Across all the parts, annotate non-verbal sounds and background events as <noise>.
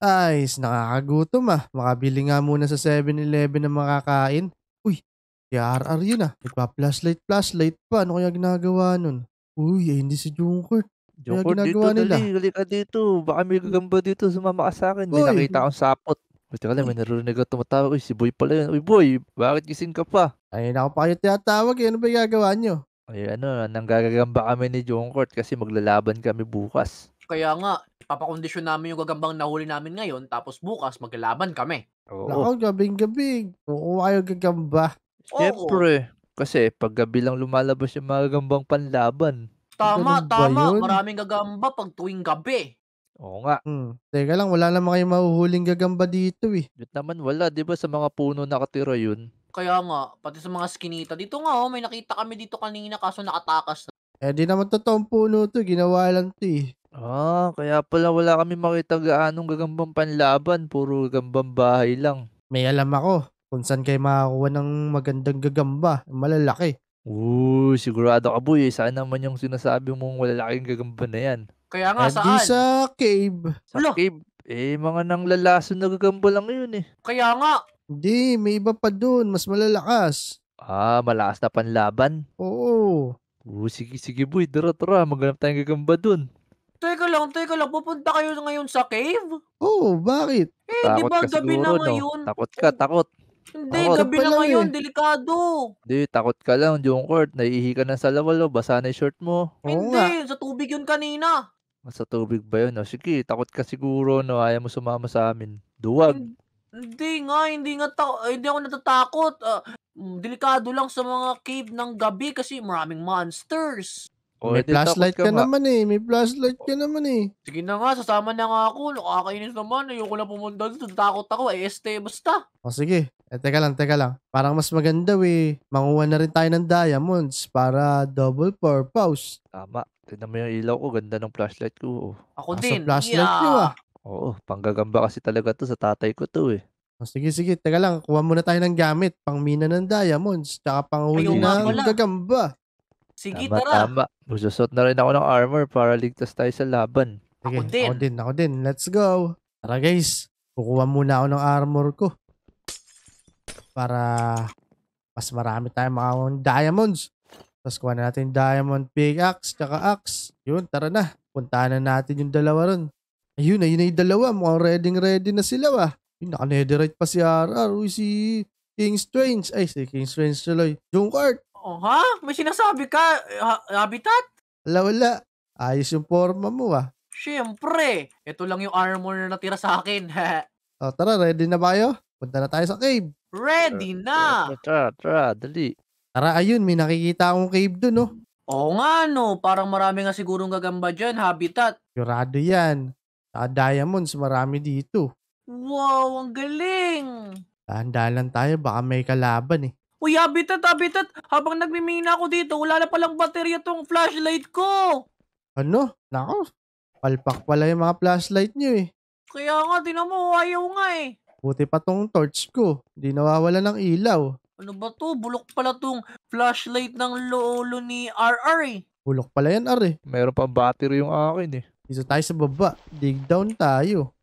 Ay, nakakagutom ah. Makabili nga muna sa 7-Eleven ng makakain. Uy, TRR yun ah. Nagpa-flashlight, flashlight pa. Ano kaya ginagawa nun? Uy, ay eh, hindi si Junkert. Ano Junkert dito, nila? dali. Dali ka dito. Baka may gagamba dito. Sumama ka sa akin. May nakita akong sapot. Buti ka lang, may narinig ka tumatawag. Uy, si Boy pala yun. Uy, Boy, bakit gising ka pa? Ay, naku pa kayo tinatawag. eh. Ano ba yung gagawa nyo? Ay, ano, nanggagagamba kami ni Junkert kasi maglalaban kami bukas. Kaya nga, papakondisyon namin yung gagambang nahuli namin ngayon, tapos bukas maglalaban kami. Oo. Nako, gabing-gabi. Oo, kayo gagamba. Siyempre. Kasi pag gabi lang lumalabas yung mga gambang panlaban. Tama, tama. yun? Maraming gagamba pag tuwing gabi. Oo nga. Hmm. Teka lang, wala naman kayong mahuhuling gagamba dito eh. Yun naman wala, di ba sa mga puno nakatira yun? Kaya nga, pati sa mga skinita. Dito nga, oh, may nakita kami dito kanina kaso nakatakas na. Eh di naman totoong puno to, ginawa lang to eh. Ah, kaya pala wala kami makita gaanong gagambang panlaban, puro gagambang bahay lang. May alam ako kung saan kayo makakuha ng magandang gagamba, malalaki. Oo, sigurado ka boy, eh, saan naman yung sinasabi mong malalaking gagamba na yan? Kaya nga Hindi saan? sa cave. Sa Wala. cave, eh mga nang lalason na gagamba lang yun eh. Kaya nga. Hindi, may iba pa dun, mas malalakas. Ah, malakas na panlaban. Oo. Oo, sige, sige boy, tara tara, maghanap tayong gagamba dun. Teka lang, teka lang. Pupunta kayo ngayon sa cave? Oo, oh, bakit? Eh, takot di ba gabi siguro, na ngayon? No? Takot ka, takot. Hindi, takot gabi na ngayon, eh. delikado. Hindi, takot ka lang, Jungkort. Naihi ka na sa lawalo, basa na yung shirt mo. Hindi, nga. sa tubig yun kanina. Sa tubig ba yun? O, sige, takot ka siguro, no? Ayaw mo sumama sa amin. Duwag. Hindi nga, hindi nga ta- eh, hindi ako natatakot. Uh, delikado lang sa mga cave ng gabi kasi maraming monsters. Oh, may flashlight ka, ka naman eh. May flashlight ka oh. naman eh. Sige na nga, sasama na nga ako. Nakakainis naman. Ayoko na pumunta dito. Takot ako. Eh, este, basta. O oh, sige. Eh, teka lang, teka lang. Parang mas maganda we. Manguha na rin tayo ng diamonds para double purpose. Tama. Tignan mo yung ilaw ko. Ganda ng flashlight ko. Oh. Ako ah, din. Sa flashlight yeah. ko ah. Oo. Panggagamba kasi talaga to sa tatay ko to eh. O, oh, sige, sige. Teka lang. Kuha muna tayo ng gamit. Pangmina ng diamonds. Tsaka panghuli ng gagamba. Sige, tama, tara. Tama. Bususot na rin ako ng armor para ligtas tayo sa laban. Sige, ako din. Ako din, ako din. Let's go. Tara guys. Kukuha muna ako ng armor ko. Para mas marami tayong makakawang diamonds. Tapos kuha na natin diamond pickaxe, tsaka axe. Yun, tara na. Puntahan na natin yung dalawa ron. Ayun, ayun na yung dalawa. Mukhang ready ready na sila ah. Yun, naka-netherite pa si RR. Uy, si King Strange. Ay, si King Strange tuloy. Junkart. Oh, ha? May sinasabi ka? Eh, habitat? Wala, wala. Ayos yung forma mo ah. Siyempre. Ito lang yung armor na natira sa akin. <laughs> oh, tara, ready na ba kayo? Punta na tayo sa cave. Ready na! Tara, tara, dali. Tara, ayun, may nakikita akong cave dun, no? Oh. Oo nga, no. Parang marami nga sigurong gagamba dyan, habitat. Sigurado yan. Sa diamonds, marami dito. Wow, ang galing! dahan lang tayo, baka may kalaban eh. Uy, habitat, habitat. Habang nagmimina ako dito, wala na palang baterya tong flashlight ko. Ano? Nako, palpak pala yung mga flashlight niyo eh. Kaya nga, tinan mo, ayaw nga eh. Buti pa tong torch ko. Hindi nawawala ng ilaw. Ano ba to? Bulok pala tong flashlight ng lolo ni RR eh. Bulok pala yan, Ar eh. Meron pa battery yung akin eh. Dito tayo sa baba. Dig down tayo.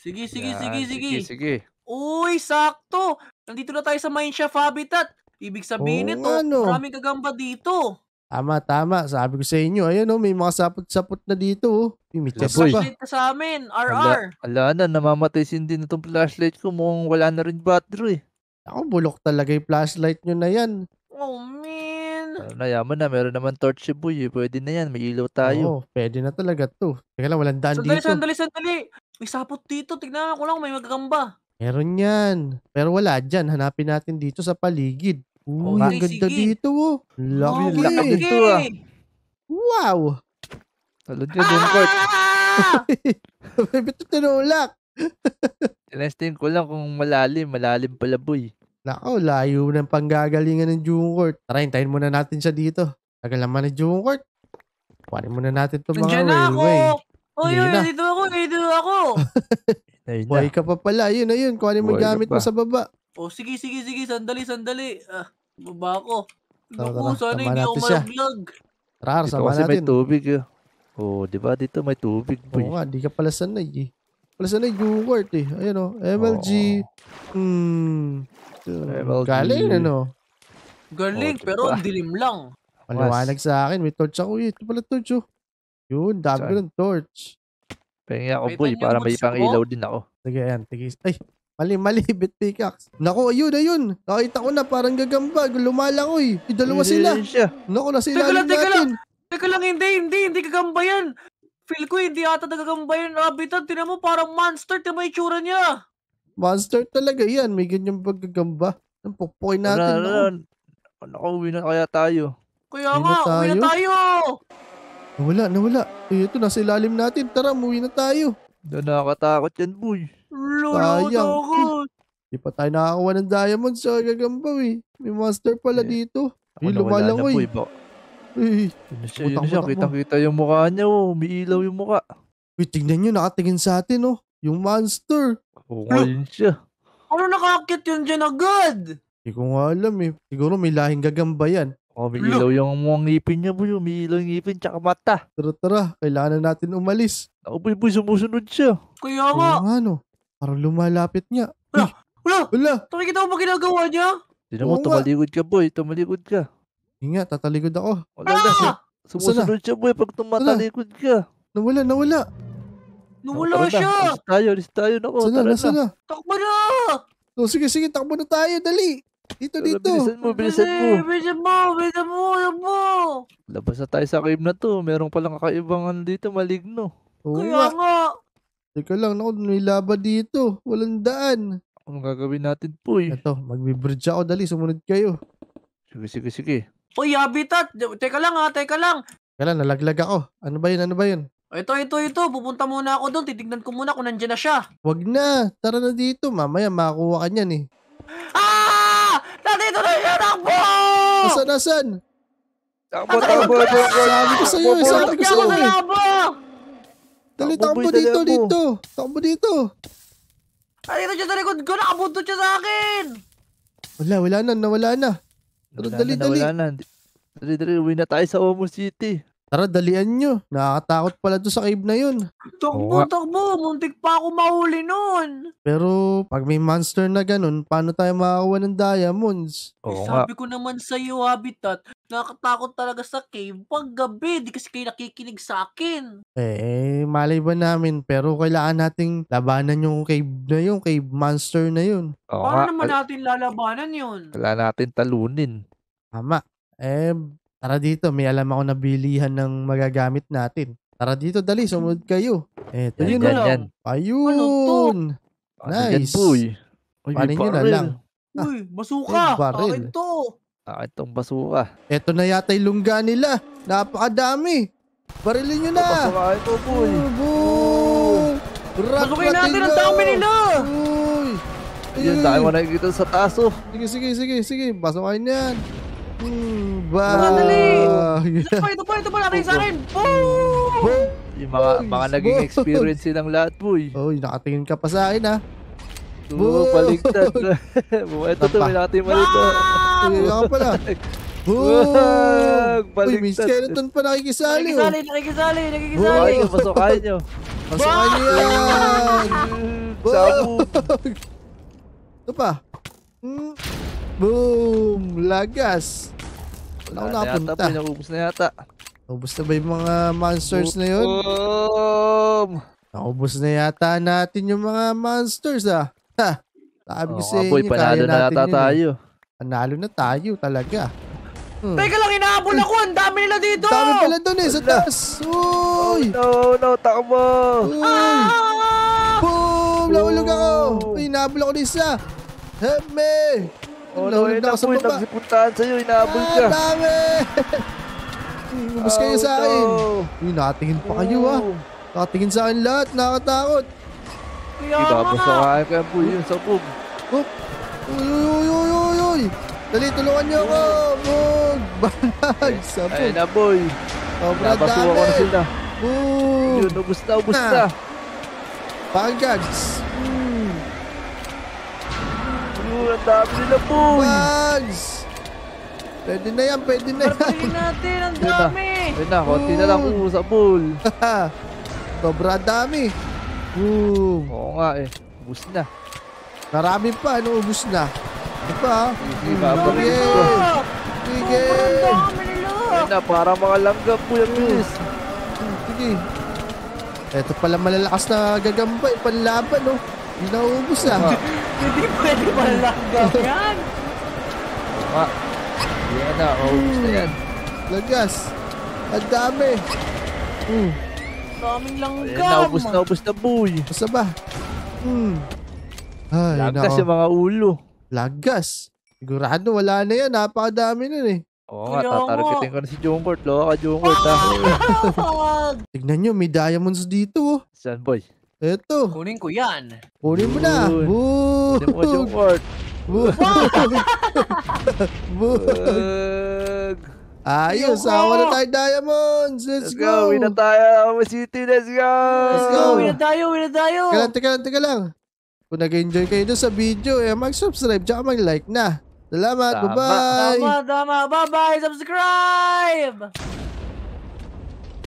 Sige, sige, Yan, sige, sige. sige. Uy, sakto! Nandito na tayo sa Mineshaft Habitat. Ibig sabihin nito, nga, maraming kagamba dito. Tama, tama. Sabi ko sa inyo, ayun oh, may mga sapot-sapot na dito oh. May may Flashlight ka sa amin, RR. Ala, ala na, namamatay sin din itong flashlight ko. Mukhang wala na rin battery. Ako, bulok talaga yung flashlight nyo na yan. Oh, man. Ano na, yaman na. Meron naman torch si Boy. Eh. Pwede na yan. May ilaw tayo. Oo, pwede na talaga to. Teka lang, walang daan Sandali, dito. sandali, sandali. May sapot dito. Tignan ko lang, may magagamba. Meron yan. Pero wala dyan. Hanapin natin dito sa paligid. Uy, ang ganda sige. dito oh. Laki. Okay. Laki dito ah. Eh. Wow. Talo dyan, ah! Dunkot. Baby, ito tinulak. Tinesting ko lang kung malalim. Malalim pala, boy. Nako, layo ng panggagalingan ng Jungcourt. Tara, hintayin muna natin siya dito. Tagal naman ng Jungcourt. Kuhanin muna natin itong mga Nandiyan railway. Ako. Oy, oy, na. dito ako, dito ako. <laughs> Ayun Buhay ka pa pala. Yun na yun. Kuha mo yung ka gamit mo sa baba. Oh, sige, sige, sige. Sandali, sandali. Ah, baba ako. Tara, Naku, tara. sana Tama hindi ako natin siya. mag-vlog. Rar, kasi may tubig eh. Oo, oh, di ba? Dito may tubig boy. oh, nga, di ka pala sanay eh. Pala sanay yogurt eh. Ayun oh. o, MLG. Hmm. MLG. Galing ano. Galing, Oo, oh, pero diba? ang dilim lang. Maliwanag sa akin. May torch ako eh. Ito pala torch oh. Yun, dami ko ng torch. Pahinga ako boy para may pangilaw din ako. Sige, ayan. Tigis. Ay, mali, mali. <laughs> Bit pickaxe. Naku, ayun, ayun. Nakita ko na parang gagambag. Lumalangoy. Yung dalawa sila. Naku, nasa ilalim teka natin. Teka lang, hindi, hindi, hindi gagamba yan. Feel ko hindi ata nagagamba yan. Habitat, tinan mo parang monster. Tinan mo itsura niya. Monster talaga yan. May ganyan paggagamba. Ang pupukin natin. Ano, ano, ano, uwi na kaya tayo. Kaya nga, uwi na tayo. Nawala, nawala. Eh, ito, nasa ilalim natin. Tara, muwi na tayo. Na nakakatakot yan, boy. Lolo, Sayang. takot. Di pa tayo nakakawa ng diamond sa ah, gagambaw eh. May monster pala eh, dito. Ako nawala na, boy. Eh, Yun siya, yun siya. mo. Kita-kita yung mukha niya, oh. Umiilaw yung mukha. uy, tignan nyo, nakatingin sa atin oh. Yung monster. Oo, Ano? ngayon siya. Ano nakakit yun dyan agad? Hindi ko nga alam eh. Siguro may lahing gagamba yan. Oh, umiilaw yung mga ngipin niya, boy. Umiilaw yung ngipin, tsaka mata. Tara, tara. Kailangan na natin umalis. Ako, boy, boy, sumusunod siya. Kuya nga. Oo nga, no. Parang lumalapit niya. Wala! Uy, Wala! Wala! Nakikita ko ba ginagawa niya? Tinan mo, Oo nga. tumalikod ka, boy. Tumalikod ka. Hinga, tatalikod ako. Wala na. Ah! Sumusunod siya, boy, pag tumatalikod ka. Nawala, nawala. Nawala na, siya! Alis tayo, alis tayo. Nako, tara na. nasaan na? Takbo na! Oh, sige, sige, takbo na tayo, dali. Dito, dito. Bilisan mo, bilisan mo. Bilisan mo, bilisan mo, bilisan mo. Labas na tayo sa cave na to. Meron palang kakaibangan dito, maligno. Oo Kaya nga. Teka lang, naku, nilaba dito. Walang daan. Anong gagawin natin, Puy? Ito, magbibridge ako. Dali, sumunod kayo. Sige, sige, sige. Puy, habitat. Teka lang ha, ah, teka lang. Teka lang, nalaglag ako. Ano ba yun, ano ba yun? Ito, ito, ito. Pupunta muna ako doon. Titignan ko muna kung nandiyan na siya. Wag na. Tara na dito. Mamaya makakuha ka niyan eh. Ah! dito na yung takbo! Asan, asan? Takbo, takbo, takbo. Sabi ko sa'yo, sabi ko sa'yo. Takbo, Dali, takbo dito, dito. Takbo dito. Andito siya sa likod ko, nakabuntot siya sa akin. Wala, wala na, nawala na. Pero dali, dali. Wala na, dali, dali, uwi na tayo sa Omo City. Tara, dalian nyo. Nakakatakot pala to sa cave na yun. Takbo, Oo takbo. Muntik pa ako mahuli noon. Pero pag may monster na ganun, paano tayo makakuha ng diamonds? Oo eh, nga. Sabi ko naman sa iyo, Habitat, nakakatakot talaga sa cave pag gabi. Di kasi kayo nakikinig sa akin. Eh, eh, malay ba namin? Pero kailangan nating labanan yung cave na yun, cave monster na yun. Oo Paano nga. naman natin lalabanan yun? Wala natin talunin. Tama. Eh, Tara dito, may alam ako na bilihan ng magagamit natin. Tara dito, dali, sumunod kayo. Eto eh, yan, yun yan, lang. Ayun. Ano to? Nice. Yan, boy. Uy, Paano na lang? Ah. Uy, basuka! Ay, baril. Akin to! Akin tong basuka. Eto na yata yung lungga nila. Napakadami. Barilin nyo na! Basuka ito, boy. Uy, Basukin natin ang dami nila! Uy! Ayun, dahil mo nakikita sa taso. Oh. Sige, sige, sige, sige. Basukain yan. Ba? Mga Ito pa, ito pa, ito pa! Aray sa akin! Boom! Yung mga, mga naging experience silang lahat, boy. Oh, nakatingin ka pa sa akin, ha? Ah. Boom! <laughs> Baligtad. ito to, may nakatingin mo dito. Tingin ka pala. <laughs> Boom! Baligtad. Uy, may skeleton pa nakikisali. Oh. Nakikisali, nakikisali, nakikisali. Ay, pasokan nyo. Pasokan nyo yan! <laughs> Sabog! Ito pa. Hmm. Boom! Lagas! Wala ko nakapunta. Yata, pinakubos na yata. Naubos na ba yung mga monsters na yun? Boom! Naubos na yata natin yung mga monsters ah. Ha! Sabi ko oh, sa inyo, boy, panalo kaya na yata yun, eh. tayo. Panalo na tayo talaga. Hmm. Teka lang, inaabol ako. Ang dami nila dito. Ang dami pala doon eh, sa taas. Uy! Oh, no, no, takbo. Uy! Ah! Boom! Lahulog ako. Uy, inaabol ako ng isa. Help me! Oh, Nahulog na ako sa baba. Nagsipuntahan sa'yo, inaabol ka. Ah, dami! Umus kayo sa akin. Uy, natingin pa kayo ha. Ah. Nakatingin sa akin lahat, nakatakot. Ibabos ako kain ka po yun sa pub. Oh, uy, uy, uy, uy, uy. Dali, tulungan niyo ako. Bug! Bag! Eh, sa pub. Ayun na boy. Sobrang dami. Nabasuwa ko na sila. Bug! Yun, ubus na, ubus na. Ah. Pangkags! Sobrang dami sila, boy. Bugs! Pwede na yan, pwede na yan. Pagpagin natin, ang dami. Ayun na, konti na lang sa pool. <laughs> Sobra dami. Boom. Oo nga eh. Ubus na. Marami pa, ano, ubus na. Ano pa? Hindi ba? Sige. Sige. Ayun na, para mga langgam po yung bilis. Eh. Sige. Ito pala malalakas na gagambay, panlaban, no? Oh. Nauubos na. Diba? Hindi pwede malanggap yan. Tama. Diba? Yan na, naubos na yan. Hmm. Lagas. Ang dami. Mm. Daming langgam. Ayan, naubos, naubos na boy. Basta ba? Mm. Ay, Lagas yung mga ulo. Lagas. Sigurado wala na yan. Napakadami nun eh. Oo nga, tatargetin ko na si Jungkort. Loka ka, Jungkort ah. <laughs> Tignan nyo, may diamonds dito oh. Saan boy? Eto. Kunin ko yan. Kunin mo na. Boo! Kunin mo Ayos, awa na tayo diamonds. Let's, Let's go. go. Win na tayo. Awa City. Let's go. Let's go. Win na tayo. Win na tayo. Teka lang, lang, teka lang. Kung nag-enjoy kayo doon sa video, eh, mag-subscribe tsaka mag-like na. Salamat. Bye-bye. Tama, tama. Bye-bye. Subscribe!